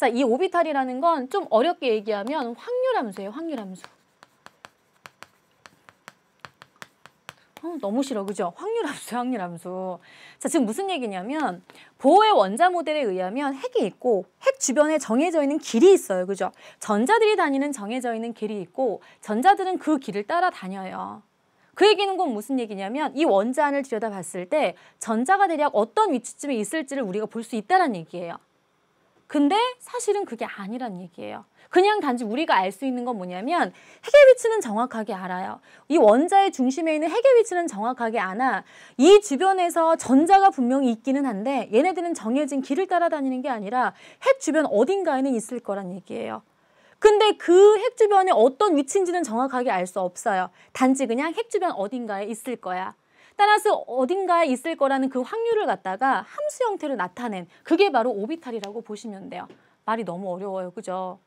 자, 이 오비탈이라는 건 좀 어렵게 얘기하면 확률함수예요, 확률함수. 어, 너무 싫어, 그죠? 확률함수, 확률함수. 자, 지금 무슨 얘기냐면 보호의 원자 모델에 의하면 핵이 있고 핵 주변에 정해져 있는 길이 있어요, 그죠? 전자들이 다니는 정해져 있는 길이 있고 전자들은 그 길을 따라 다녀요. 그 얘기는 건 무슨 얘기냐면 이 원자 안을 들여다봤을 때 전자가 대략 어떤 위치쯤에 있을지를 우리가 볼 수 있다는 얘기예요. 근데 사실은 그게 아니란 얘기예요. 그냥 단지 우리가 알 수 있는 건 뭐냐면 핵의 위치는 정확하게 알아요. 이 원자의 중심에 있는 핵의 위치는 정확하게 아나 이 주변에서 전자가 분명히 있기는 한데 얘네들은 정해진 길을 따라다니는 게 아니라 핵 주변 어딘가에는 있을 거란 얘기예요. 근데 그 핵 주변에 어떤 위치인지는 정확하게 알 수 없어요. 단지 그냥 핵 주변 어딘가에 있을 거야. 따라서 어딘가에 있을 거라는 그 확률을 갖다가 함수 형태로 나타낸 그게 바로 오비탈이라고 보시면 돼요. 말이 너무 어려워요. 그죠?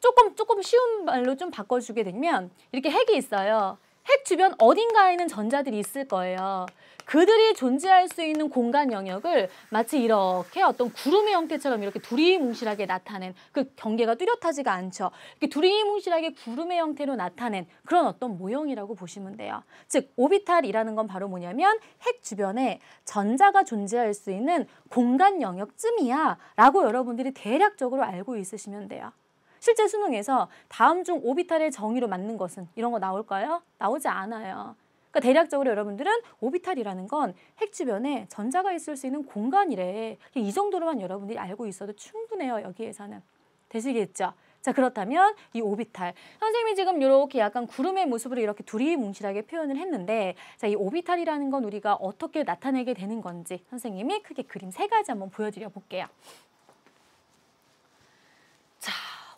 조금 조금 쉬운 말로 좀 바꿔주게 되면 이렇게 핵이 있어요. 핵 주변 어딘가에는 전자들이 있을 거예요. 그들이 존재할 수 있는 공간 영역을 마치 이렇게 어떤 구름의 형태처럼 이렇게 두리뭉실하게 나타낸 그 경계가 뚜렷하지가 않죠. 이렇게 두리뭉실하게 구름의 형태로 나타낸 그런 어떤 모형이라고 보시면 돼요. 즉 오비탈이라는 건 바로 뭐냐면 핵 주변에 전자가 존재할 수 있는 공간 영역쯤이야 라고 여러분들이 대략적으로 알고 있으시면 돼요. 실제 수능에서 다음 중 오비탈의 정의로 맞는 것은 이런 거 나올까요? 나오지 않아요. 그러니까 대략적으로 여러분들은 오비탈이라는 건 핵 주변에 전자가 있을 수 있는 공간이래. 이 정도로만 여러분들이 알고 있어도 충분해요. 여기에서는. 되시겠죠? 자 그렇다면 이 오비탈 선생님이 지금 이렇게 약간 구름의 모습으로 이렇게 두리뭉실하게 표현을 했는데 자 이 오비탈이라는 건 우리가 어떻게 나타내게 되는 건지 선생님이 크게 그림 세 가지 한번 보여드려 볼게요.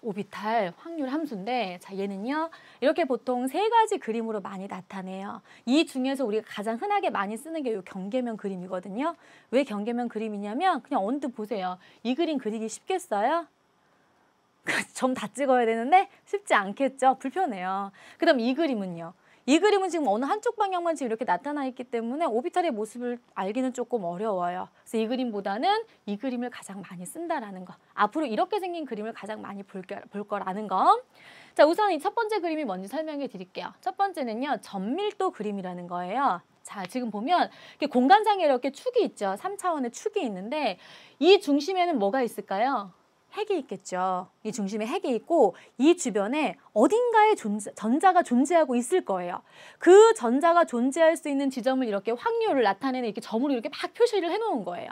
오비탈 확률 함수인데 자 얘는요 이렇게 보통 세 가지 그림으로 많이 나타내요. 이 중에서 우리가 가장 흔하게 많이 쓰는 게 이 경계면 그림이거든요. 왜 경계면 그림이냐면 그냥 언뜻 보세요. 이 그림 그리기 쉽겠어요? 점 다 찍어야 되는데 쉽지 않겠죠. 불편해요. 그럼 이 그림은요. 이 그림은 지금 어느 한쪽 방향만 지금 이렇게 나타나 있기 때문에 오비탈의 모습을 알기는 조금 어려워요. 그래서 이 그림보다는 이 그림을 가장 많이 쓴다라는 거. 앞으로 이렇게 생긴 그림을 가장 많이 볼, 볼 거라는 거. 자, 우선 이 첫 번째 그림이 뭔지 설명해 드릴게요. 첫 번째는요. 전밀도 그림이라는 거예요. 자, 지금 보면 공간상에 이렇게 축이 있죠. 삼차원의 축이 있는데 이 중심에는 뭐가 있을까요? 핵이 있겠죠. 이 중심에 핵이 있고 이 주변에 어딘가에 존재, 전자가 존재하고 있을 거예요. 그 전자가 존재할 수 있는 지점을 이렇게 확률을 나타내는 이렇게 점으로 이렇게 막 표시를 해놓은 거예요.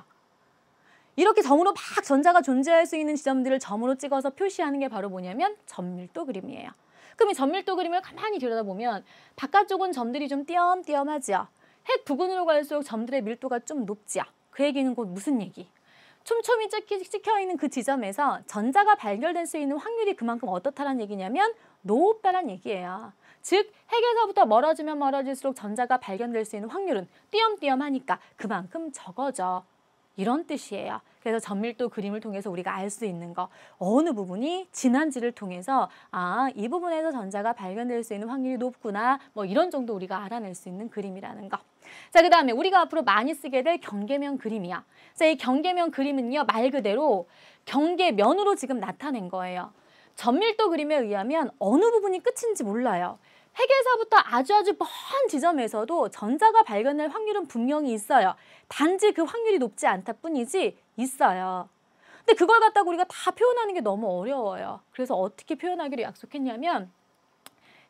이렇게 점으로 막 전자가 존재할 수 있는 지점들을 점으로 찍어서 표시하는 게 바로 뭐냐면 점밀도 그림이에요. 그럼 이 점밀도 그림을 가만히 들여다보면 바깥쪽은 점들이 좀 띄엄띄엄하지요. 핵 부근으로 갈수록 점들의 밀도가 좀 높지요. 그 얘기는 곧 무슨 얘기? 촘촘히 찍혀 있는 그 지점에서 전자가 발견될 수 있는 확률이 그만큼 어떻다는 얘기냐면 높다는 얘기예요. 즉 핵에서부터 멀어지면 멀어질수록 전자가 발견될 수 있는 확률은 띄엄띄엄하니까 그만큼 적어져. 이런 뜻이에요. 그래서 전밀도 그림을 통해서 우리가 알 수 있는 거 어느 부분이 진한지를 통해서 아 이 부분에서 전자가 발견될 수 있는 확률이 높구나 뭐 이런 정도 우리가 알아낼 수 있는 그림이라는 거. 자, 그 다음에 우리가 앞으로 많이 쓰게 될 경계면 그림이야. 자, 이 경계면 그림은요, 말 그대로 경계면으로 지금 나타낸 거예요. 전밀도 그림에 의하면 어느 부분이 끝인지 몰라요. 핵에서부터 아주 아주 먼 지점에서도 전자가 발견될 확률은 분명히 있어요. 단지 그 확률이 높지 않다 뿐이지 있어요. 근데 그걸 갖다가 우리가 다 표현하는 게 너무 어려워요. 그래서 어떻게 표현하기로 약속했냐면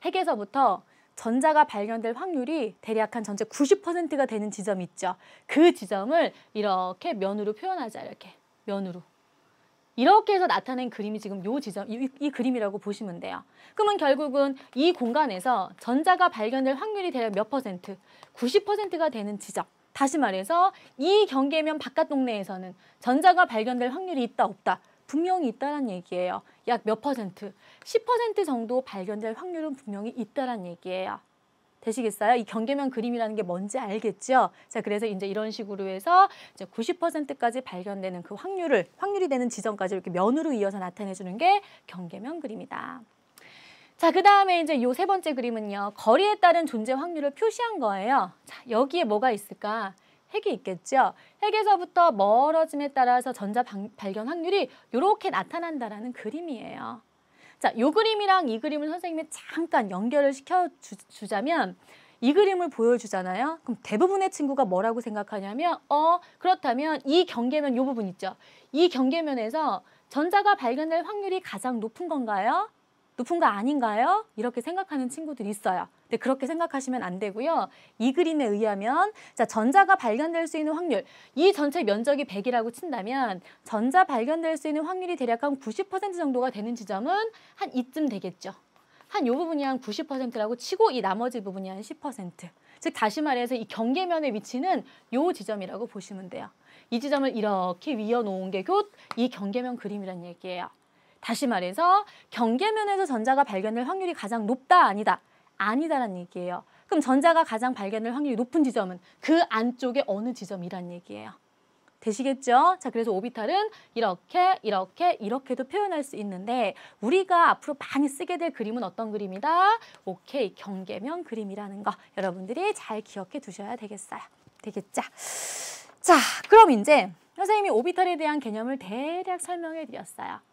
핵에서부터 전자가 발견될 확률이 대략 한 전체 90%가 되는 지점이 있죠. 그 지점을 이렇게 면으로 표현하자, 이렇게. 면으로. 이렇게 해서 나타낸 그림이 지금 요 지점, 이, 이, 그림이라고 보시면 돼요. 그러면 결국은 이 공간에서 전자가 발견될 확률이 대략 몇 퍼센트? 90%가 되는 지점. 다시 말해서 이 경계면 바깥 동네에서는 전자가 발견될 확률이 있다 없다 분명히 있다란 얘기예요. 약 몇 퍼센트, 10% 정도 발견될 확률은 분명히 있다란 얘기예요. 되시겠어요? 이 경계면 그림이라는 게 뭔지 알겠죠? 자, 그래서 이제 이런 식으로 해서 이제 90%까지 발견되는 그 확률을 확률이 되는 지점까지 이렇게 면으로 이어서 나타내 주는 게 경계면 그림이다. 자, 그 다음에 이제 요 세 번째 그림은요. 거리에 따른 존재 확률을 표시한 거예요. 자, 여기에 뭐가 있을까? 핵이 있겠죠. 핵에서부터 멀어짐에 따라서 전자 발견 확률이 이렇게 나타난다라는 그림이에요. 자, 요 그림이랑 이 그림을 선생님이 잠깐 연결을 시켜주자면 이 그림을 보여주잖아요. 그럼 대부분의 친구가 뭐라고 생각하냐면 어 그렇다면 이 경계면 요 부분 있죠. 이 경계면에서 전자가 발견될 확률이 가장 높은 건가요? 높은 거 아닌가요? 이렇게 생각하는 친구들이 있어요. 근데 그렇게 생각하시면 안 되고요. 이 그림에 의하면 자 전자가 발견될 수 있는 확률 이 전체 면적이 100이라고 친다면 전자 발견될 수 있는 확률이 대략 한 90% 정도가 되는 지점은 한 이쯤 되겠죠. 한 요 부분이 한 90%라고 치고 이 나머지 부분이 한 10%. 즉 다시 말해서 이 경계면의 위치는 요 지점이라고 보시면 돼요. 이 지점을 이렇게 위어 놓은 게 곧 이 경계면 그림이란 얘기예요. 다시 말해서 경계면에서 전자가 발견될 확률이 가장 높다 아니다 아니다라는 얘기예요. 그럼 전자가 가장 발견될 확률이 높은 지점은 그 안쪽에 어느 지점이란 얘기예요. 되시겠죠? 자, 그래서 오비탈은 이렇게, 이렇게, 이렇게도 표현할 수 있는데 우리가 앞으로 많이 쓰게 될 그림은 어떤 그림이다? 오케이, 경계면 그림이라는 거 여러분들이 잘 기억해 두셔야 되겠어요. 되겠죠? 자, 그럼 이제 선생님이 오비탈에 대한 개념을 대략 설명해 드렸어요.